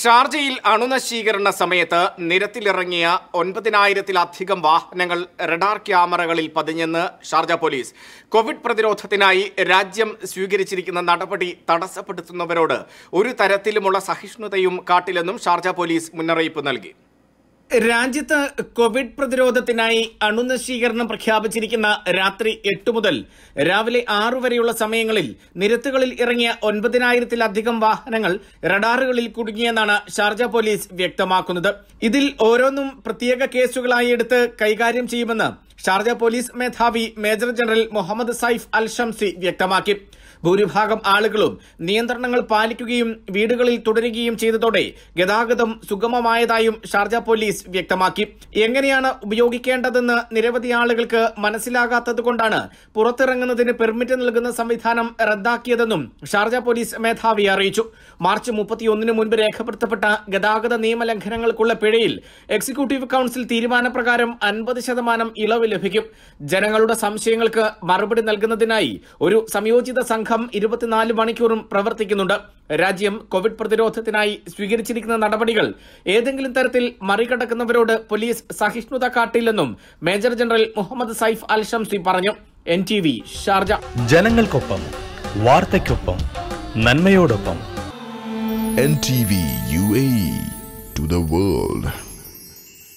ഷാർജയിൽ അണുനശീകരണ സമയത്ത് നിരത്തിലിറങ്ങിയ ഒൻപതിനായിരത്തിലധികം വാഹനങ്ങൾ റഡാർ ക്യാമറകളിൽ പതിഞ്ഞെന്ന് ഷാർജ പോലീസ് കോവിഡ് പ്രതിരോധത്തിനായി രാജ്യം സ്വീകരിച്ചിരിക്കുന്ന നടപടി തടസ്സപ്പെടുത്തുന്നവരോട് ഒരു തരത്തിലുമുള്ള സഹിഷ്ണുതയും കാട്ടില്ലെന്നും ഷാർജ പോലീസ് മുന്നറിയിപ്പ് നൽകി രാജ്യത്ത് കോവിഡ് പ്രതിരോധത്തിനായി അണുനശീകരണം പ്രഖ്യാപിച്ചിരിക്കുന്ന രാത്രി എട്ട് മുതൽ രാവിലെ ആറു വരെയുള്ള സമയങ്ങളിൽ നിരത്തുകളിൽ ഇറങ്ങിയ ഒൻപതിനായിരത്തിലധികം വാഹനങ്ങൾ റഡാറുകളിൽ കുടുങ്ങിയെന്നാണ് ഷാർജ പോലീസ് വ്യക്തമാക്കുന്നത് ഇതിൽ ഓരോന്നും പ്രത്യേക കേസുകളായി എടുത്ത് കൈകാര്യം ചെയ്യുമെന്ന് ഷാർജ പോലീസ് മേധാവി major general Muhammad Saif Al Shamsi വ്യക്തമാക്കി ഭൂരിഭാഗം ആളുകളും നിയന്ത്രണങ്ങൾ പാലിക്കുകയും വീടുകളിൽ തുടരുകയും ചെയ്തതോടെ ഗതാഗതം സുഗമമായതായും ഷാർജ പോലീസ് വ്യക്തമാക്കി എങ്ങനെയാണ് ഉപയോഗിക്കേണ്ടതെന്ന് നിരവധി ആളുകൾക്ക് മനസ്സിലാകാത്തതുകൊണ്ടാണ് പുറത്തിറങ്ങുന്നതിന് പെർമിറ്റ് നൽകുന്ന സംവിധാനം റദ്ദാക്കിയതെന്നും ഷാർജ പോലീസ് മേധാവി അറിയിച്ചു മാർച്ച് മുപ്പത്തിയൊന്നിന് മുൻപ് രേഖപ്പെടുത്തപ്പെട്ട ഗതാഗത നിയമലംഘനങ്ങൾക്കുള്ള പിഴയിൽ എക്സിക്യൂട്ടീവ് കൌൺസിൽ തീരുമാനപ്രകാരം അൻപത് ശതമാനം ഇളവ് ലഭിക്കും ജനങ്ങളുടെ സംശയങ്ങൾക്ക് മറുപടി നൽകുന്നതിനായി ഒരു സംയോജിത സംഘം സംഘം ഇരുപത്തിനാല് മണിക്കൂറും പ്രവർത്തിക്കുന്നുണ്ട് രാജ്യം കോവിഡ് പ്രതിരോധത്തിനായി സ്വീകരിച്ചിരിക്കുന്ന നടപടികൾ ഏതെങ്കിലും തരത്തിൽ മറികടക്കുന്നവരോട് പോലീസ് സഹിഷ്ണുത കാട്ടില്ലെന്നും major general Muhammad Saif Al Shamsi പറഞ്ഞു എൻ ടി വി ഷാർജ ജനങ്ങൾക്കൊപ്പം വാർത്തയ്ക്കൊപ്പം നന്മയോടൊപ്പം N T V U A to the world